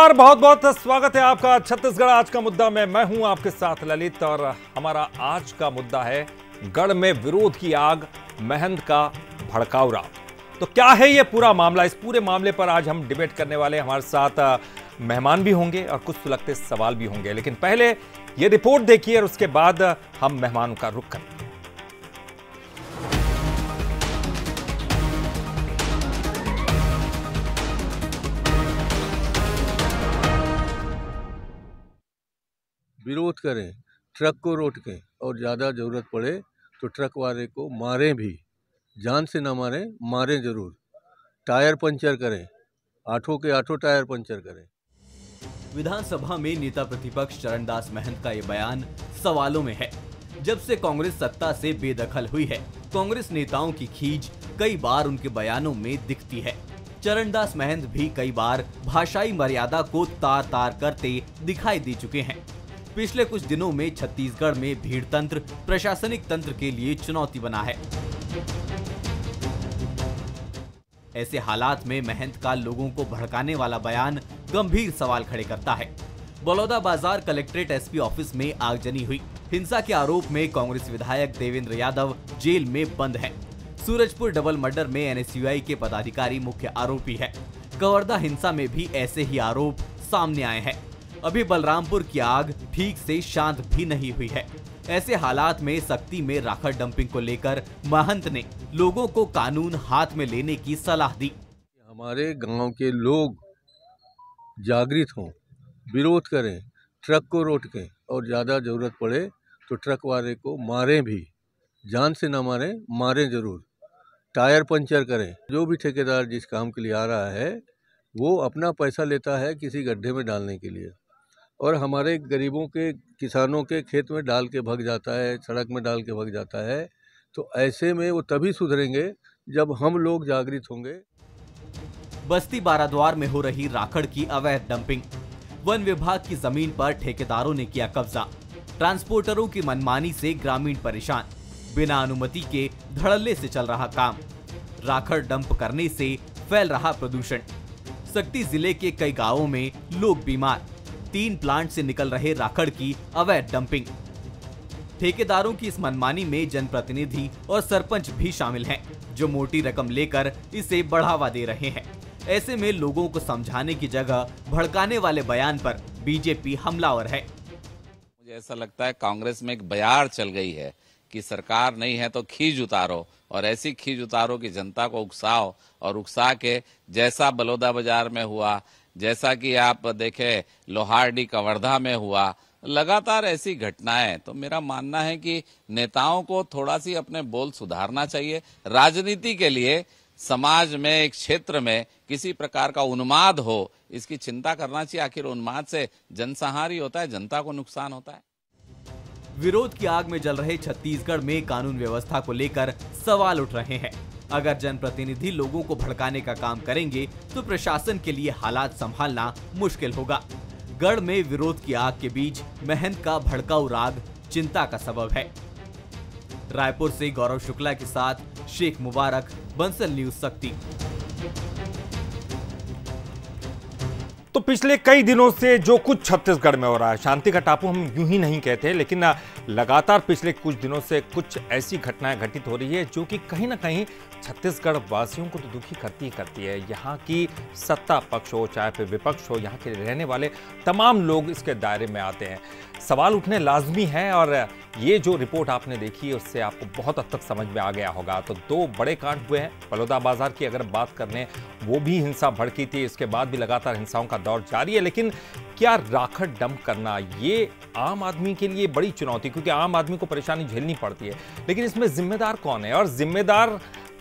बहुत बहुत स्वागत है आपका छत्तीसगढ़ आज का मुद्दा में मैं हूं आपके साथ ललित और हमारा आज का मुद्दा है गढ़ में विरोध की आग महंत का भड़कावरा तो क्या है ये पूरा मामला इस पूरे मामले पर आज हम डिबेट करने वाले हमारे साथ मेहमान भी होंगे और कुछ सुलगते सवाल भी होंगे लेकिन पहले ये रिपोर्ट देखिए और उसके बाद हम मेहमानों का रुख करें विरोध करें ट्रक को रोकें और ज़्यादा ज़रूरत पड़े तो ट्रक वाले को मारें भी जान से ना मारें मारें ज़रूर टायर पंचर करें आठों के आठों टायर पंचर करें विधानसभा में नेता प्रतिपक्ष चरणदास महंत का ये बयान सवालों में है जब से कांग्रेस सत्ता से बेदखल हुई है कांग्रेस नेताओं की खींच कई बार उनके बयानों में दिखती है चरणदास महंत भी कई बार भाषाई मर्यादा को तार तार करते दिखाई दे चुके हैं पिछले कुछ दिनों में छत्तीसगढ़ में भीड़ तंत्र प्रशासनिक तंत्र के लिए चुनौती बना है ऐसे हालात में महंत का लोगों को भड़काने वाला बयान गंभीर सवाल खड़े करता है बलौदा बाजार कलेक्ट्रेट एसपी ऑफिस में आगजनी हुई हिंसा के आरोप में कांग्रेस विधायक देवेंद्र यादव जेल में बंद है सूरजपुर डबल मर्डर में एन के पदाधिकारी मुख्य आरोपी है कवर्धा हिंसा में भी ऐसे ही आरोप सामने आए हैं अभी बलरामपुर की आग ठीक से शांत भी नहीं हुई है ऐसे हालात में सख्ती में राखड़ डंपिंग को लेकर महंत ने लोगों को कानून हाथ में लेने की सलाह दी हमारे गांव के लोग जागृत हों विरोध करें ट्रक को रोटकें और ज़्यादा ज़रूरत पड़े तो ट्रक वाले को मारें भी जान से न मारें मारें ज़रूर टायर पंचर करें जो भी ठेकेदार जिस काम के लिए आ रहा है वो अपना पैसा लेता है किसी गड्ढे में डालने के लिए और हमारे गरीबों के किसानों के खेत में डाल के भग जाता है सड़क में डाल के भग जाता है तो ऐसे में वो तभी सुधरेंगे जब हम लोग जागृत होंगे बस्ती बाराद्वार में हो रही राखड़ की अवैध डंपिंग वन विभाग की जमीन पर ठेकेदारों ने किया कब्जा ट्रांसपोर्टरों की मनमानी से ग्रामीण परेशान बिना अनुमति के धड़ल्ले से चल रहा काम राखड़ डंप करने से फैल रहा प्रदूषण सकती जिले के कई गांवों में लोग बीमार तीन प्लांट से निकल रहे राखड़ की अवैध डंपिंग ठेकेदारों की इस मनमानी में जनप्रतिनिधि और सरपंच भी शामिल हैं, जो मोटी रकम लेकर इसे बढ़ावा दे रहे हैं ऐसे में लोगों को समझाने की जगह भड़काने वाले बयान पर बीजेपी हमलावर है मुझे ऐसा लगता है कांग्रेस में एक बयार चल गई है कि सरकार नहीं है तो खींच उतारो और ऐसी खींच उतारो कि जनता को उकसाओ और उकसा के जैसा बलौदा बाजार में हुआ जैसा कि आप देखे लोहारडी कवर्धा में हुआ लगातार ऐसी घटनाएं तो मेरा मानना है कि नेताओं को थोड़ा सी अपने बोल सुधारना चाहिए राजनीति के लिए समाज में एक क्षेत्र में किसी प्रकार का उन्माद हो इसकी चिंता करना चाहिए आखिर उन्माद से जनसंहार ही होता है जनता को नुकसान होता है विरोध की आग में जल रहे छत्तीसगढ़ में कानून व्यवस्था को लेकर सवाल उठ रहे हैं अगर जनप्रतिनिधि लोगों को भड़काने का काम करेंगे तो प्रशासन के लिए हालात संभालना मुश्किल होगा गढ़ में विरोध की आग के बीच महंत का भड़काऊ राग चिंता का सबब है रायपुर से गौरव शुक्ला के साथ शेख मुबारक बंसल न्यूज शक्ति तो पिछले कई दिनों से जो कुछ छत्तीसगढ़ में हो रहा है शांति का टापू हम यूं ही नहीं कहते लेकिन लगातार पिछले कुछ दिनों से कुछ ऐसी घटनाएं घटित हो रही है जो कि कहीं ना कहीं छत्तीसगढ़ वासियों को तो दुखी करती ही करती है यहाँ की सत्ता पक्ष हो चाहे फिर विपक्ष हो यहाँ के रहने वाले तमाम लोग इसके दायरे में आते हैं सवाल उठने लाजमी हैं और ये जो रिपोर्ट आपने देखी है उससे आपको बहुत हद तक समझ में आ गया होगा तो दो बड़े कांड हुए हैं बलौदा बाजार की अगर बात कर लें वो भी हिंसा भड़की थी इसके बाद भी लगातार हिंसाओं का दौर जारी है लेकिन क्या राखड़ डंप करना ये आम आदमी के लिए बड़ी चुनौती क्योंकि आम आदमी को परेशानी झेलनी पड़ती है लेकिन इसमें जिम्मेदार कौन है और जिम्मेदार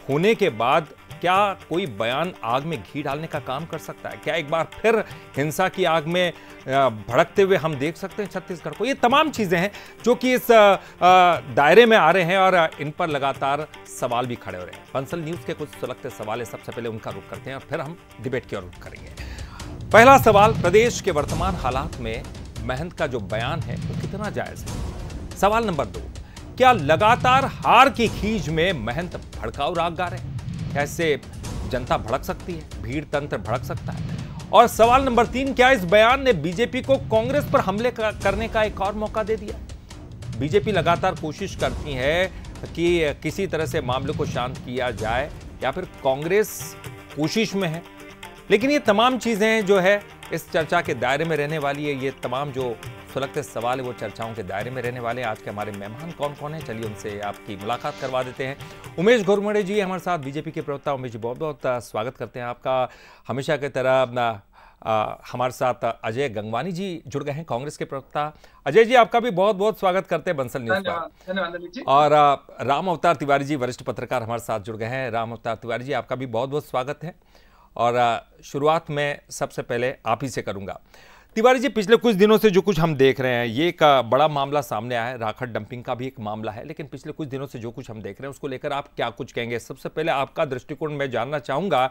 होने के बाद क्या कोई बयान आग में घी डालने का काम कर सकता है क्या एक बार फिर हिंसा की आग में भड़कते हुए हम देख सकते हैं छत्तीसगढ़ को ये तमाम चीज़ें हैं जो कि इस दायरे में आ रहे हैं और इन पर लगातार सवाल भी खड़े हो रहे हैं बंसल न्यूज़ के कुछ सुलगते सवाल है सबसे पहले उनका रुख करते हैं और फिर हम डिबेट की ओर रुख करेंगे पहला सवाल प्रदेश के वर्तमान हालात में महंत का जो बयान है वो कितना जायज़ है सवाल नंबर दो क्या लगातार हार की खीज में महंत भड़काऊ राग गा रहे हैं कैसे जनता भड़क सकती है भीड़ तंत्र भड़क सकता है और सवाल नंबर तीन क्या इस बयान ने बीजेपी को कांग्रेस पर हमले करने का एक और मौका दे दिया बीजेपी लगातार कोशिश करती है कि किसी तरह से मामले को शांत किया जाए या फिर कांग्रेस कोशिश में है लेकिन ये तमाम चीज़ें जो है इस चर्चा के दायरे में रहने वाली है ये तमाम जो सुलगते सवाल वो चर्चाओं के दायरे में रहने वाले आज के हमारे मेहमान कौन कौन हैं चलिए उनसे आपकी मुलाकात करवा देते हैं उमेश घोरमड़े जी हमारे साथ बीजेपी के प्रवक्ता उमेश जी बहुत बहुत स्वागत करते हैं आपका हमेशा की तरह अपना हमारे साथ अजय गंगवानी जी जुड़ गए हैं कांग्रेस के प्रवक्ता अजय जी आपका भी बहुत बहुत स्वागत करते हैं बंसल न्यूज पर और राम अवतार तिवारी जी वरिष्ठ पत्रकार हमारे साथ जुड़ गए हैं राम अवतार तिवारी जी आपका भी बहुत बहुत स्वागत है और शुरुआत में सबसे पहले आप ही से करूंगा तिवारी जी पिछले कुछ दिनों से जो कुछ हम देख रहे हैं ये एक बड़ा मामला सामने आया है राखड़ डंपिंग का भी एक मामला है लेकिन पिछले कुछ दिनों से जो कुछ हम देख रहे हैं उसको लेकर आप क्या कुछ कहेंगे सबसे पहले आपका दृष्टिकोण मैं जानना चाहूँगा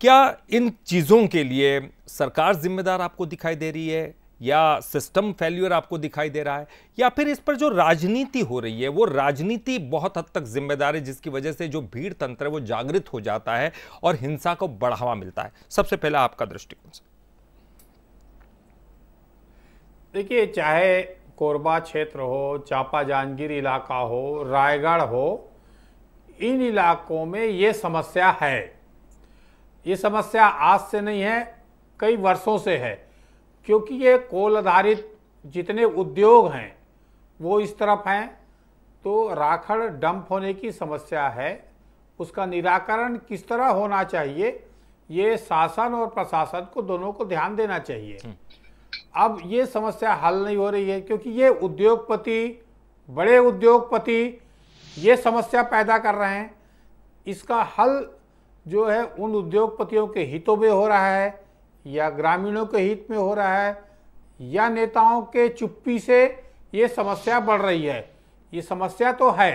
क्या इन चीज़ों के लिए सरकार जिम्मेदार आपको दिखाई दे रही है या सिस्टम फेल्यूर आपको दिखाई दे रहा है या फिर इस पर जो राजनीति हो रही है वो राजनीति बहुत हद तक जिम्मेदार है जिसकी वजह से जो भीड़ तंत्र है वो जागृत हो जाता है और हिंसा को बढ़ावा मिलता है सबसे पहले आपका दृष्टिकोण से देखिए चाहे कोरबा क्षेत्र हो चापा जांजगीर इलाका हो रायगढ़ हो इन इलाकों में ये समस्या है ये समस्या आज से नहीं है कई वर्षों से है क्योंकि ये कोल आधारित जितने उद्योग हैं वो इस तरफ हैं तो राखड़ डंप होने की समस्या है उसका निराकरण किस तरह होना चाहिए ये शासन और प्रशासन को दोनों को ध्यान देना चाहिए हम्म। अब ये समस्या हल नहीं हो रही है क्योंकि ये उद्योगपति बड़े उद्योगपति ये समस्या पैदा कर रहे हैं इसका हल जो है उन उद्योगपतियों के हितों में हो रहा है या ग्रामीणों के हित में हो रहा है या नेताओं के चुप्पी से ये समस्या बढ़ रही है ये समस्या तो है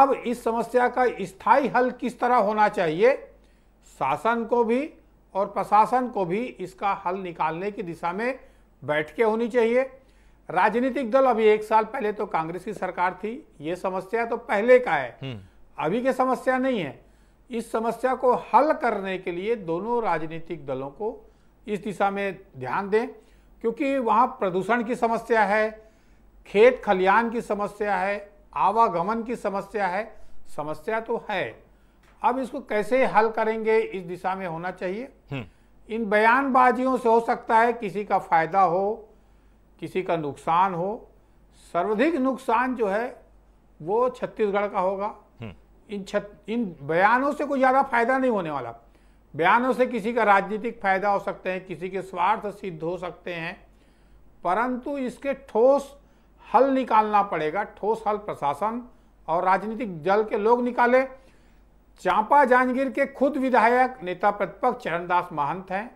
अब इस समस्या का स्थायी हल किस तरह होना चाहिए शासन को भी और प्रशासन को भी इसका हल निकालने की दिशा में बैठकें होनी चाहिए राजनीतिक दल अभी एक साल पहले तो कांग्रेस की सरकार थी ये समस्या तो पहले का है हम्म। अभी की समस्या नहीं है इस समस्या को हल करने के लिए दोनों राजनीतिक दलों को इस दिशा में ध्यान दें क्योंकि वहाँ प्रदूषण की समस्या है खेत खलियान की समस्या है आवागमन की समस्या है समस्या तो है अब इसको कैसे हल करेंगे इस दिशा में होना चाहिए हम्म। इन बयानबाजियों से हो सकता है किसी का फायदा हो किसी का नुकसान हो सर्वाधिक नुकसान जो है वो छत्तीसगढ़ का होगा हम्म। इन छत इन बयानों से कोई ज़्यादा फायदा नहीं होने वाला बयानों से किसी का राजनीतिक फायदा हो सकते हैं किसी के स्वार्थ सिद्ध हो सकते हैं परंतु इसके ठोस हल निकालना पड़ेगा ठोस हल प्रशासन और राजनीतिक दल के लोग निकाले चांपा जांजगीर के खुद विधायक नेता प्रतिपक्ष चरणदास महंत हैं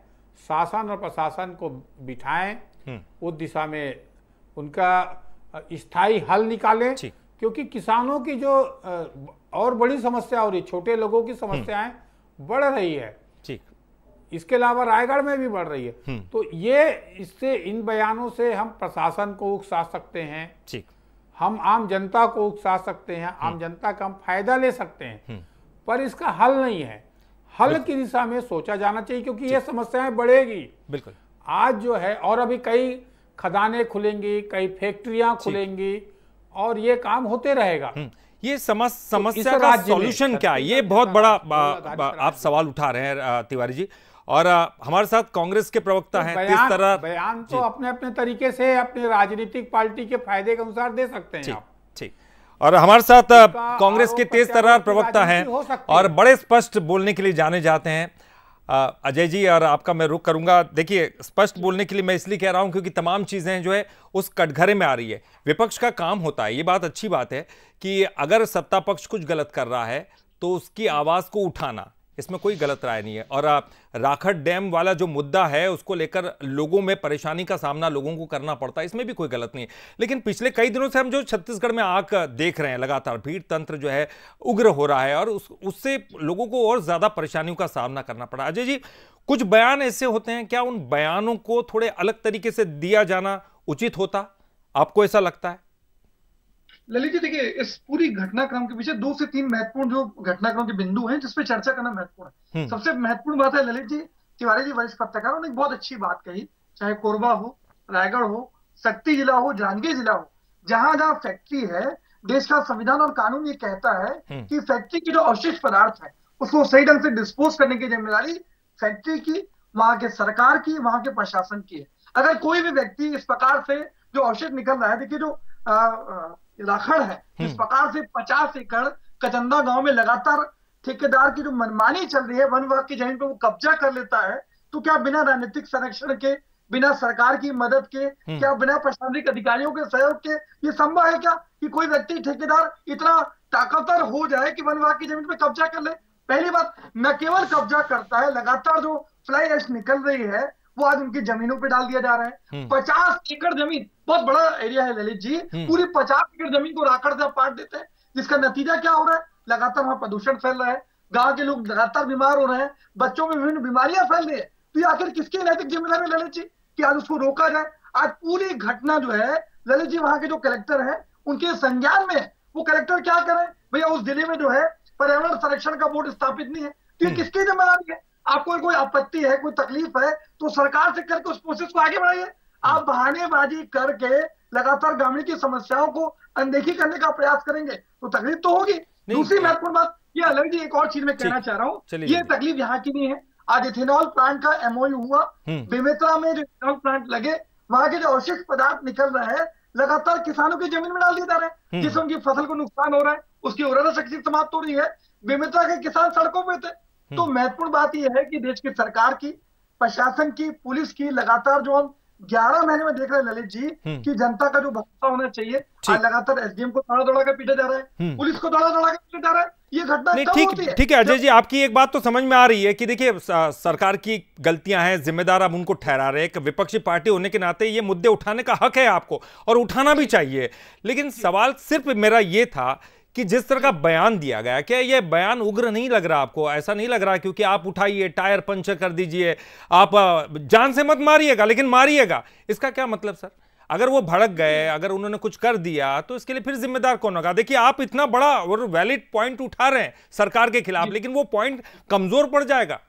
शासन और प्रशासन को बिठाएं हम्म। उस दिशा में उनका स्थायी हल निकालें क्योंकि किसानों की जो और बड़ी समस्या हो रही छोटे लोगों की समस्याएं हम्म। बढ़ रही है इसके अलावा रायगढ़ में भी बढ़ रही है हम्म। तो ये इससे इन बयानों से हम प्रशासन को उकसा सकते हैं ठीक हम आम जनता को उकसा सकते हैं आम जनता का हम फायदा ले सकते हैं पर इसका हल नहीं है हल की दिशा में सोचा जाना चाहिए क्योंकि ये समस्याएं बढ़ेगी बिल्कुल आज जो है और अभी कई खदानें खुलेंगी कई फैक्ट्रियां खुलेंगी और ये काम होते रहेगा हम्म। ये समस, तो समस्या तो का सॉल्यूशन क्या है ये बहुत बड़ा आप सवाल उठा रहे हैं तिवारी जी और हमारे साथ कांग्रेस के प्रवक्ता तो हैं तो तरह बयान तो अपने अपने तरीके से अपनी राजनीतिक पार्टी के फायदे के अनुसार दे सकते हैं ठीक और हमारे साथ कांग्रेस के तेज तरार प्रवक्ता हैं और बड़े स्पष्ट बोलने के लिए जाने जाते हैं अजय जी और आपका मैं रुख करूंगा देखिए स्पष्ट बोलने के लिए मैं इसलिए कह रहा हूं क्योंकि तमाम चीज़ें जो है उस कटघरे में आ रही है विपक्ष का काम होता है ये बात अच्छी बात है कि अगर सत्ता पक्ष कुछ गलत कर रहा है तो उसकी आवाज़ को उठाना इसमें कोई गलत राय नहीं है और राखड़ डैम वाला जो मुद्दा है उसको लेकर लोगों में परेशानी का सामना लोगों को करना पड़ता है इसमें भी कोई गलत नहीं है लेकिन पिछले कई दिनों से हम जो छत्तीसगढ़ में आग देख रहे हैं लगातार भीड़ तंत्र जो है उग्र हो रहा है और उस उससे लोगों को और ज़्यादा परेशानियों का सामना करना पड़ा अजय जी कुछ बयान ऐसे होते हैं क्या उन बयानों को थोड़े अलग तरीके से दिया जाना उचित होता आपको ऐसा लगता है ललित जी देखिए इस पूरी घटनाक्रम के पीछे दो से तीन महत्वपूर्ण जो घटनाक्रम के बिंदु हैं जिसपे चर्चा करना महत्वपूर्ण है हम्म। सबसे महत्वपूर्ण बात है ललित जी तिवारी जी वरिष्ठ पत्रकारों ने बहुत अच्छी बात कही चाहे कोरबा हो रायगढ़ हो शक्ति जिला हो जांजगीर जिला हो जहां जहां फैक्ट्री है देश का संविधान और कानून ये कहता है हम्म। कि फैक्ट्री के जो अवशिष्ट पदार्थ है उसको सही ढंग से डिस्पोज करने की जिम्मेदारी फैक्ट्री की वहां के सरकार की वहां के प्रशासन की है अगर कोई भी व्यक्ति इस प्रकार से जो अवशिष्ट निकल रहा है देखिए जो रखड़ है इस हम्म। प्रकार से पचास एकड़ कचंदा गांव में लगातार ठेकेदार की जो मनमानी चल रही है वन विभाग की जमीन पर वो कब्जा कर लेता है तो क्या बिना राजनीतिक संरक्षण के बिना सरकार की मदद के हम्म। क्या बिना प्रशासनिक अधिकारियों के सहयोग के ये संभव है क्या कि कोई व्यक्ति ठेकेदार इतना ताकतवर हो जाए कि वन विभाग की जमीन पर कब्जा कर ले पहली बात न केवल कब्जा करता है लगातार जो फ्लाई एश निकल रही है वो आज उनकी जमीनों पे डाल दिया जा रहा है हम्म। पचास एकड़ जमीन बहुत बड़ा एरिया है ललित जी हम्म। पूरी पचास एकड़ जमीन को राकड़ से पाट देते हैं जिसका नतीजा क्या हो रहा है लगातार वहां प्रदूषण फैल रहा है गांव के लोग लगातार बीमार हो रहे हैं बच्चों में विभिन्न बीमारियां फैल रही है तो ये आखिर किसकी नैतिक जिम्मेदारी ललित जी की आज उसको रोका जाए आज पूरी घटना जो है ललित जी वहां के जो कलेक्टर है उनके संज्ञान में वो कलेक्टर क्या करे भैया उस जिले में जो है पर्यावरण संरक्षण का बोर्ड स्थापित नहीं है तो ये हम्म। किसकी जिम्मेदारी है आपको कोई आपत्ति है कोई तकलीफ है तो सरकार से करके उस प्रोसेस को आगे बढ़ाइए आप बहानेबाजी करके लगातार ग्रामीण की समस्याओं को अनदेखी करने का प्रयास करेंगे तो तकलीफ तो होगी दूसरी महत्वपूर्ण बात ये अलग जी एक और चीज में कहना चाह रहा हूँ ये तकलीफ यहाँ की नहीं है आज इथेनॉल प्लांट का एमओयू हुआ हम्म। बेमेतरा में जो इथेनॉल प्लांट लगे वहां के जो अवशिष्ट पदार्थ निकल रहे हैं लगातार किसानों की जमीन में डाल दिए जा रहे हैं हम्म। जिससे उनकी फसल को नुकसान हो रहा है उसकी उर्वरा शक्ति समाप्त हो रही है बेमेतरा के किसान सड़कों पर थे तो हम्म। महत्वपूर्ण बात यह है कि देश की सरकार की प्रशासन की पुलिस की लगातार जो हम ग्यारह महीने में देख रहे हैं ललित जी हम्म। कि जनता का जो भरोसा होना चाहिए आज लगातार एसडीएम को दौड़ा दौड़ा के पीटा जा रहा है हम्म। पुलिस को दौड़ा दौड़ा के पीटा जा रहा है ये ठीक ठीक है अजय जी आपकी एक बात तो समझ में आ रही है कि देखिए सरकार की गलतियां हैं जिम्मेदार आप उनको ठहरा रहे हैं विपक्षी पार्टी होने के नाते ये मुद्दे उठाने का हक है आपको और उठाना भी चाहिए लेकिन सवाल सिर्फ मेरा ये था कि जिस तरह का बयान दिया गया क्या यह बयान उग्र नहीं लग रहा आपको ऐसा नहीं लग रहा क्योंकि आप उठाइए टायर पंचर कर दीजिए आप जान से मत मारिएगा लेकिन मारिएगा इसका क्या मतलब सर अगर वो भड़क गए अगर उन्होंने कुछ कर दिया तो इसके लिए फिर जिम्मेदार कौन होगा देखिए आप इतना बड़ा और वैलिड पॉइंट उठा रहे हैं सरकार के खिलाफ लेकिन वो पॉइंट कमजोर पड़ जाएगा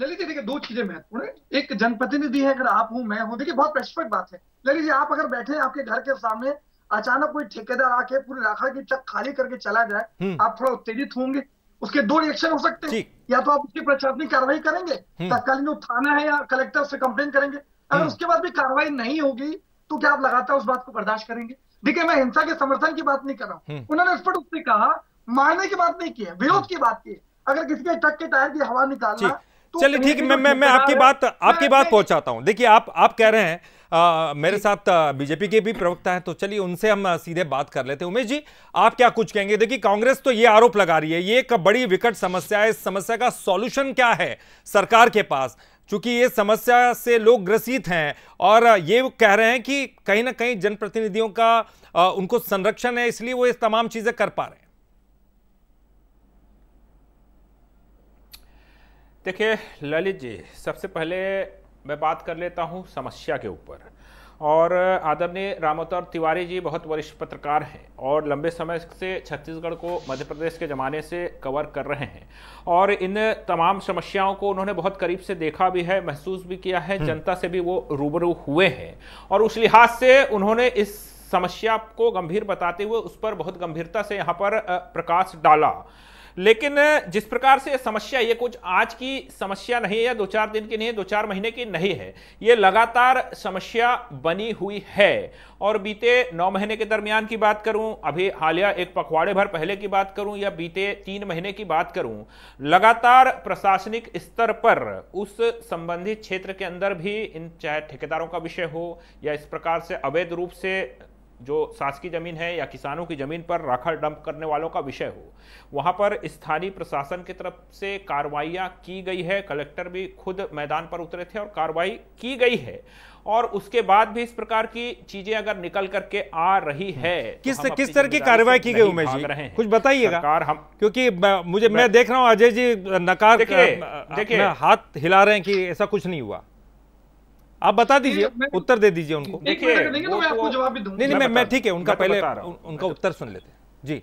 ललित जी देखिए दो चीजें महत्वपूर्ण है एक जनप्रतिनिधि है अगर आप हूं मैं हूं देखिए बहुत पैसिफिक बात है ललित जी आप अगर बैठे आपके घर के सामने अचानक कोई ठेकेदार आके पूरी इलाका की चक खाली करके चला जाए हम्म। आप थोड़ा उत्तेजित होंगे उसके दो रिएक्शन हो सकते हैं या तो आप उसकी प्रशासनिक कार्रवाई करेंगे हम्म। तत्कालीन जो थाना है या कलेक्टर से कंप्लेन करेंगे अगर हम्म। उसके बाद भी कार्रवाई नहीं होगी तो क्या आप लगातार उस बात को बर्दाश्त करेंगे देखिए मैं हिंसा के समर्थन की बात नहीं कर रहा हूँ उन्होंने स्पष्ट रूप से कहा मारने की बात नहीं की है विरोध की बात की अगर किसी के ट्रक के टायर की हवा निकालना तो चलिए ठीक तो मैं मैं आपकी बात आपकी बात पहुंचाता हूँ देखिए आप आप कह रहे हैं आ, मेरे साथ बीजेपी के भी प्रवक्ता हैं तो चलिए उनसे हम सीधे बात कर लेते हैं उमेश जी आप क्या कुछ कहेंगे देखिए कांग्रेस तो ये आरोप लगा रही है ये एक बड़ी विकट समस्या है इस समस्या का सॉल्यूशन क्या है सरकार के पास चूंकि ये समस्या से लोग ग्रसित हैं और ये कह रहे हैं कि कहीं ना कहीं जनप्रतिनिधियों का उनको संरक्षण है इसलिए वो ये तमाम चीजें कर पा रहे हैं देखिए ललित जी सबसे पहले मैं बात कर लेता हूँ समस्या के ऊपर और आदरणीय रामोतर तिवारी जी बहुत वरिष्ठ पत्रकार हैं और लंबे समय से छत्तीसगढ़ को मध्य प्रदेश के ज़माने से कवर कर रहे हैं और इन तमाम समस्याओं को उन्होंने बहुत करीब से देखा भी है महसूस भी किया है हम्म। जनता से भी वो रूबरू हुए हैं और उस लिहाज से उन्होंने इस समस्या को गंभीर बताते हुए उस पर बहुत गंभीरता से यहाँ पर प्रकाश डाला लेकिन जिस प्रकार से समस्या ये कुछ आज की समस्या नहीं है दो चार दिन की नहीं है दो चार महीने की नहीं है ये लगातार समस्या बनी हुई है और बीते नौ महीने के दरमियान की बात करूं अभी हालिया एक पखवाड़े भर पहले की बात करूं या बीते तीन महीने की बात करूं लगातार प्रशासनिक स्तर पर उस संबंधित क्षेत्र के अंदर भी इन चाहे ठेकेदारों का विषय हो या इस प्रकार से अवैध रूप से जो शासकीय जमीन है या किसानों की जमीन पर राखड़ डंप करने वालों का विषय हो वहां पर स्थानीय प्रशासन की तरफ से कार्रवाइयाँ की गई है कलेक्टर भी खुद मैदान पर उतरे थे और कार्रवाई की गई है और उसके बाद भी इस प्रकार की चीजें अगर निकल करके आ रही हम्म। है तो किस तो किस तरह की कार्रवाई की गई उमेश जी कुछ बताइएगा सरकार हम क्योंकि मुझे मैं, देख रहा हूँ अजय जी नकार देखिए हाथ हिला रहे हैं कि ऐसा कुछ नहीं हुआ आप बता दीजिए उत्तर दे दीजिए उनको देखिए तो तो नहीं नहीं मैं ठीक है उनका पहले उनका उत्तर सुन लेते जी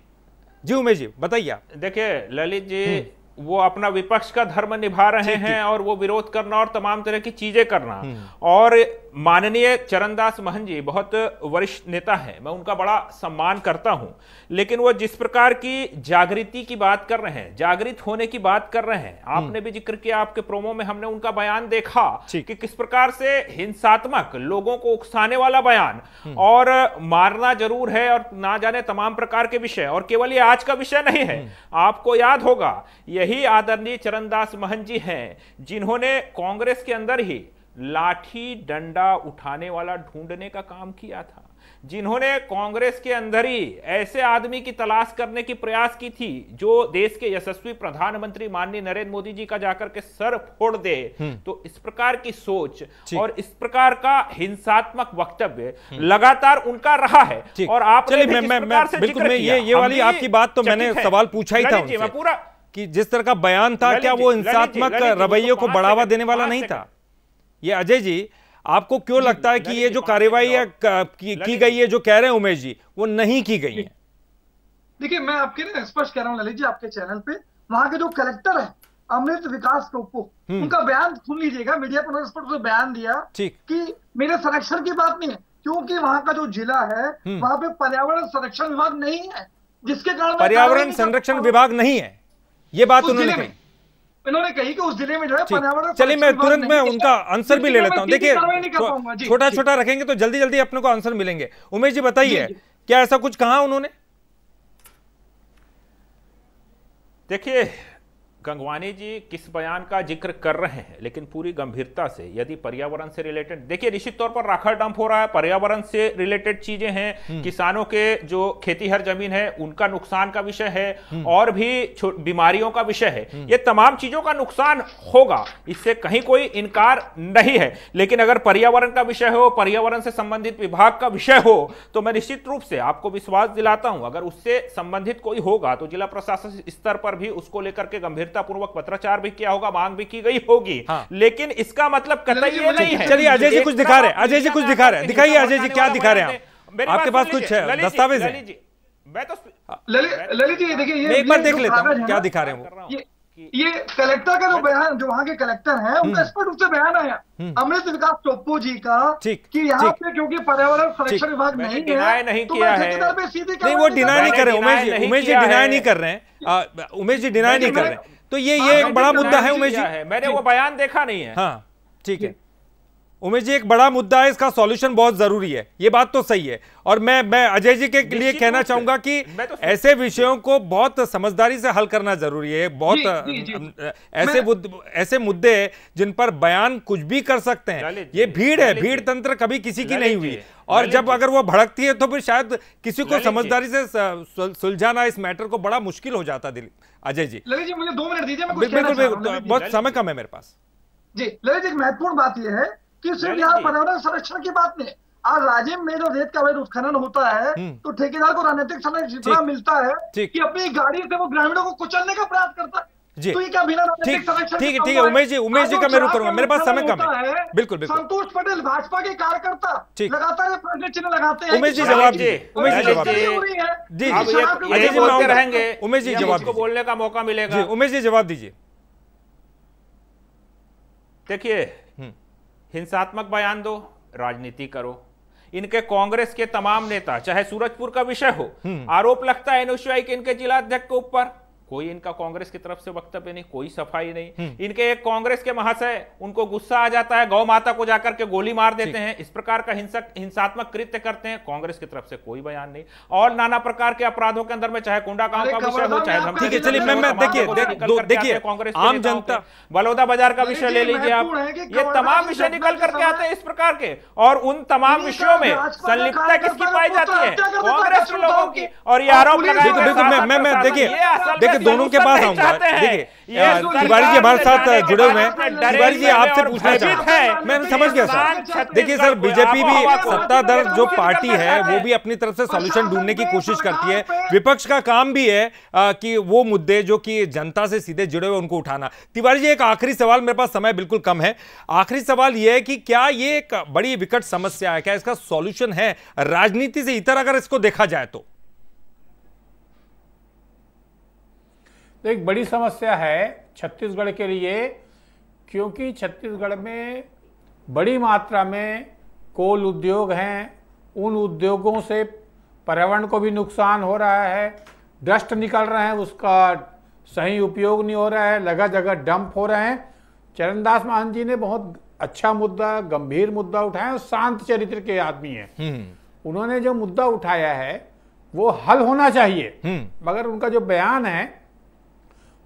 जी उमेश जी बताइए देखिये देखिए ललित जी हम्म। वो अपना विपक्ष का धर्म निभा रहे हैं और वो विरोध करना और तमाम तरह की चीजें करना हम्म। और माननीय चरणदास महन जी बहुत वरिष्ठ नेता हैं मैं उनका बड़ा सम्मान करता हूं लेकिन वो जिस प्रकार की जागृति की बात कर रहे हैं जागृत होने की बात कर रहे हैं हम्म। आपने भी जिक्र किया आपके प्रोमो में हमने उनका बयान देखा कि किस प्रकार से हिंसात्मक लोगों को उकसाने वाला बयान हम्म। और मारना जरूर है और ना जाने तमाम प्रकार के विषय और केवल ये आज का विषय नहीं है हम्म। आपको याद होगा यही आदरणीय चरणदास महन जी हैं जिन्होंने कांग्रेस के अंदर ही लाठी डंडा उठाने वाला ढूंढने का काम किया था जिन्होंने कांग्रेस के अंदर ही ऐसे आदमी की तलाश करने की प्रयास की थी जो देश के यशस्वी प्रधानमंत्री माननीय नरेंद्र मोदी जी का जाकर के सर फोड़ दे हम्म। तो इस प्रकार की सोच और इस प्रकार का हिंसात्मक वक्तव्य हम्म। लगातार उनका रहा है और आप आपकी बात तो मैंने सवाल पूछा ही था पूरा कि जिस तरह का बयान था क्या वो हिंसात्मक रवैयों को बढ़ावा देने वाला नहीं था ये अजय जी आपको क्यों लगता है कि ये जो कार्यवाही की, की गई है जो कह रहे हैं उमेश जी वो नहीं की गई है देखिए मैं आपके लिए स्पष्ट कह रहा हूँ ललित जी आपके चैनल पे वहां के जो कलेक्टर है अमृत विकास टोपो हम्म। उनका बयान सुन लीजिएगा मीडिया पर उन्होंने बयान दिया कि मेरे संरक्षण की बात नहीं है क्योंकि वहां का जो जिला है हम्म। वहां पे पर्यावरण संरक्षण विभाग नहीं है जिसके कारण पर्यावरण संरक्षण विभाग नहीं है ये बात उन्होंने कही कही कि उस जिले में चलिए मैं तुरंत मैं उनका आंसर भी ले लेता हूँ देखिए छोटा छोटा रखेंगे तो जल्दी जल्दी अपने को आंसर मिलेंगे उमेश जी बताइए क्या ऐसा कुछ कहा उन्होंने देखिए गंगवानी जी किस बयान का जिक्र कर रहे हैं लेकिन पूरी गंभीरता से यदि पर्यावरण से रिलेटेड देखिए निश्चित तौर पर राखड़ डंप हो रहा है पर्यावरण से रिलेटेड चीजें हैं हम्म। किसानों के जो खेतीहर जमीन है उनका नुकसान का विषय है हम्म। और भी बीमारियों का विषय है हम्म। ये तमाम चीजों का नुकसान होगा इससे कहीं कोई इनकार नहीं है लेकिन अगर पर्यावरण का विषय हो पर्यावरण से संबंधित विभाग का विषय हो तो मैं निश्चित रूप से आपको विश्वास दिलाता हूं अगर उससे संबंधित कोई होगा तो जिला प्रशासन स्तर पर भी उसको लेकर के गंभीर गंभीरतापूर्वक पत्राचार भी किया होगा मांग भी की गई होगी हाँ। लेकिन इसका मतलब कतई ये नहीं है चलिए अजय जी कुछ दिखा रहे हैं अजय जी कुछ दिखा रहे हैं दिखाइए अजय जी क्या दिखा रहे हैं आपके पास कुछ है दस्तावेज है ललित जी तो हाँ। देखिए एक बार देख लेता हूँ क्या दिखा रहे हैं ये कलेक्टर का जो बयान जो वहाँ के कलेक्टर है हम्म। उनका स्पष्ट रूप से बयान आया हम्म। अमृत विकास टोप्पू जी का कि यहाँ पे क्योंकि पर्यावरण संरक्षण विभाग नहीं है नहीं तो किया है नहीं वो डिनाई नहीं कर रहे उमेश जी उमेश जी डिनाई नहीं कर रहे हैं उमेश जी डिनाई नहीं कर रहे हैं तो ये हाँ, ये एक बड़ा मुद्दा है उमेश जी है मैंने वो बयान देखा नहीं है हाँ ठीक है उमेश जी एक बड़ा मुद्दा है इसका सॉल्यूशन बहुत जरूरी है ये बात तो सही है और मैं मैं अजय जी के लिए कहना चाहूंगा कि तो ऐसे विषयों को बहुत समझदारी से हल करना जरूरी है बहुत जी, जी, जी। ऐसे ऐसे मुद्दे जिन पर बयान कुछ भी कर सकते हैं ये भीड़ है भीड़ तंत्र कभी किसी की नहीं हुई और जब अगर वो भड़कती है तो फिर शायद किसी को समझदारी से सुलझाना इस मैटर को बड़ा मुश्किल हो जाता दिलीप अजय जी मुझे दो मिनट दीजिए बिल्कुल बहुत समय कम है मेरे पास जी ललित एक महत्वपूर्ण बात यह है किसी यहाँ पर्यावरण संरक्षण की बात नहीं आज राजिम में जो रेत का अवैध उत्खनन होता है हम्म। तो ठेकेदार को राजनीतिक समय जितना मिलता है कि अपनी गाड़ी से वो ग्रामीणों को कुचलने का प्रयास करता है जी तो ठीक ठीक ठीक है उमेश जी उमेश जी का मैं रुक करूंगा मेरे पास समय कम है बिल्कुल बिल्कुल संतोष पटेल भाजपा के कार्यकर्ता लगातार प्रश्न चिन्ह लगाते हैं उमेश जी जवाब जी उमेश जी जवाब जी अजय जी रहेंगे उमेश जी जवाब को बोलने का मौका मिलेगा उमेश जी जवाब दीजिए देखिए हिंसात्मक बयान दो राजनीति करो इनके कांग्रेस के तमाम नेता चाहे सूरजपुर का विषय हो हम्म। आरोप लगता है एनुशियाई के इनके जिला अध्यक्ष के ऊपर कोई इनका कांग्रेस की तरफ से वक्तव्य नहीं कोई सफाई नहीं हम्म। इनके एक कांग्रेस के महाशय उनको गुस्सा आ जाता है गौ माता को जाकर के गोली मार देते हैं इस प्रकार का हिंसक हिंसात्मक कृत्य करते हैं कांग्रेस की तरफ से कोई बयान नहीं और नाना प्रकार के अपराधों के अंदर में चाहे कुंडा का विषय हो चाहे ठीक है चलिए देखिए देखिए कांग्रेस आम जनता बलौदा बाजार का विषय ले लीजिए आप ये तमाम विषय निकल करके आते हैं इस प्रकार के और उन तमाम विषयों में संलिप्तता किसकी पाई तो जाती है कांग्रेस के लोगों की और ये आरोप लगाए देखिए मैं दोनों के पास आऊंगा देखिए तिवारी जी हमारे साथ जुड़े हुए हैं तिवारी जी आपसे पूछना चाहता हूँ मैं समझ गया सर देखिए सर बीजेपी भी सत्ताधार जो पार्टी है वो भी अपनी तरफ से सोल्यूशन ढूंढने की कोशिश करती है विपक्ष का काम भी है कि वो मुद्दे जो कि जनता से सीधे जुड़े हुए उनको उठाना तिवारी जी एक आखिरी सवाल मेरे पास समय बिल्कुल कम है आखिरी सवाल यह है कि क्या ये एक बड़ी विकट समस्या है क्या इसका सॉल्यूशन है राजनीति से इतर अगर इसको देखा जाए तो तो एक बड़ी समस्या है छत्तीसगढ़ के लिए क्योंकि छत्तीसगढ़ में बड़ी मात्रा में कोल उद्योग हैं उन उद्योगों से पर्यावरण को भी नुकसान हो रहा है डस्ट निकल रहे हैं उसका सही उपयोग नहीं हो रहा है लगा जगह डंप हो रहे हैं चरणदास महान जी ने बहुत अच्छा मुद्दा गंभीर मुद्दा उठाया और शांत चरित्र के आदमी है हम्म। उन्होंने जो मुद्दा उठाया है वो हल होना चाहिए हम्म। मगर उनका जो बयान है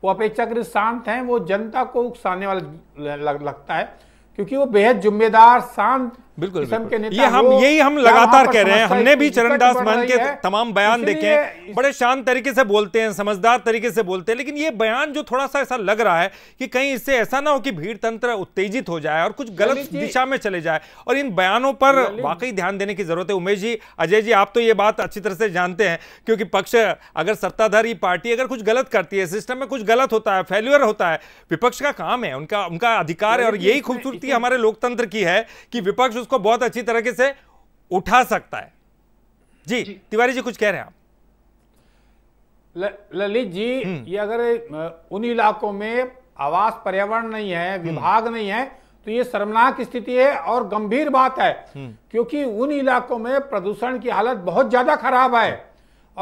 वो अपेक्षाकृत शांत हैं वो जनता को उकसाने वाला लगता है क्योंकि वो बेहद जिम्मेदार शांत बिल्कुल, बिल्कुल। ये हम यही हम लगातार कह रहे हैं हमने भी चरणदास महन के तमाम बयान देखे हैं बड़े शांत तरीके से बोलते हैं समझदार तरीके से बोलते हैं लेकिन ये बयान जो थोड़ा सा ऐसा लग रहा है कि कहीं इससे ऐसा ना हो कि भीड़ तंत्र उत्तेजित हो जाए और कुछ गलत दिशा में चले जाए और इन बयानों पर वाकई ध्यान देने की जरूरत है उमेश जी अजय जी आप तो ये बात अच्छी तरह से जानते हैं क्योंकि पक्ष अगर सत्ताधारी पार्टी अगर कुछ गलत करती है सिस्टम में कुछ गलत होता है फेल्यूअर होता है विपक्ष का काम है उनका उनका अधिकार है और यही खूबसूरती हमारे लोकतंत्र की है कि विपक्ष उसको बहुत अच्छी तरीके से उठा सकता है जी, जी। तिवारी जी कुछ कह रहे हैं आप ललित जी हम्म। ये अगर उन इलाकों में आवास पर्यावरण नहीं है हम्म। विभाग नहीं है तो ये शर्मनाक स्थिति है और गंभीर बात है हम्म। क्योंकि उन इलाकों में प्रदूषण की हालत बहुत ज्यादा खराब है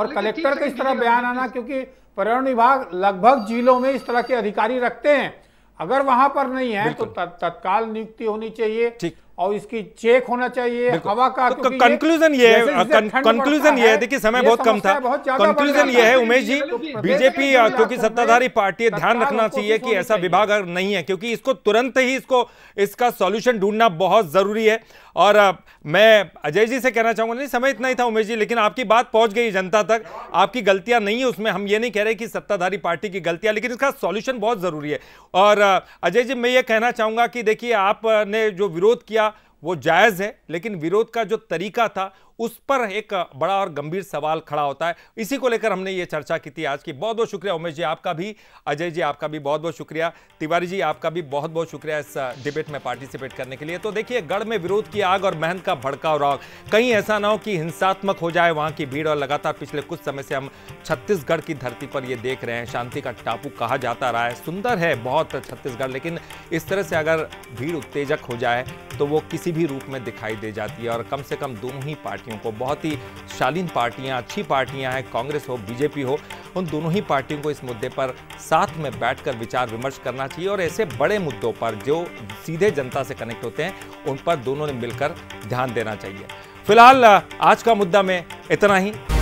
और कलेक्टर का इस तरह बयान आना क्योंकि पर्यावरण विभाग लगभग जिलों में इस तरह के अधिकारी रखते हैं अगर वहां पर नहीं है तो तत्काल नियुक्ति होनी चाहिए और इसकी चेक होना चाहिए हवा का तो कंक्लूजन ये कंक्लूजन ये हाँ, है देखिए समय बहुत कम था कंक्लूजन ये है उमेश जी तो बीजेपी क्योंकि सत्ताधारी पार्टी ध्यान रखना चाहिए कि ऐसा विभाग नहीं है क्योंकि इसको तुरंत ही इसको इसका सॉल्यूशन ढूंढना बहुत जरूरी है और मैं अजय जी से कहना चाहूँगा नहीं समय इतना ही था उमेश जी लेकिन आपकी बात पहुँच गई जनता तक आपकी गलतियाँ नहीं है उसमें हम ये नहीं कह रहे कि सत्ताधारी पार्टी की गलतियाँ लेकिन इसका सॉल्यूशन बहुत ज़रूरी है और अजय जी मैं ये कहना चाहूँगा कि देखिए आपने जो विरोध किया वो जायज़ है लेकिन विरोध का जो तरीका था उस पर एक बड़ा और गंभीर सवाल खड़ा होता है इसी को लेकर हमने ये चर्चा की थी आज की बहुत बहुत शुक्रिया उमेश जी आपका भी अजय जी आपका भी बहुत बहुत शुक्रिया तिवारी जी आपका भी बहुत बहुत शुक्रिया इस डिबेट में पार्टिसिपेट करने के लिए तो देखिए गढ़ में विरोध की आग और मेहनत का और आग कहीं ऐसा ना हो कि हिंसात्मक हो जाए वहां की भीड़ और लगातार पिछले कुछ समय से हम छत्तीसगढ़ की धरती पर यह देख रहे हैं शांति का टापू कहा जाता रहा है सुंदर है बहुत छत्तीसगढ़ लेकिन इस तरह से अगर भीड़ उत्तेजक हो जाए तो वो किसी भी रूप में दिखाई दे जाती है और कम से कम दोनों ही पार्टी पार्टियों को बहुत ही शालीन पार्टियां अच्छी पार्टियां हैं कांग्रेस हो बीजेपी हो उन दोनों ही पार्टियों को इस मुद्दे पर साथ में बैठकर विचार विमर्श करना चाहिए और ऐसे बड़े मुद्दों पर जो सीधे जनता से कनेक्ट होते हैं उन पर दोनों ने मिलकर ध्यान देना चाहिए फिलहाल आज का मुद्दा में इतना ही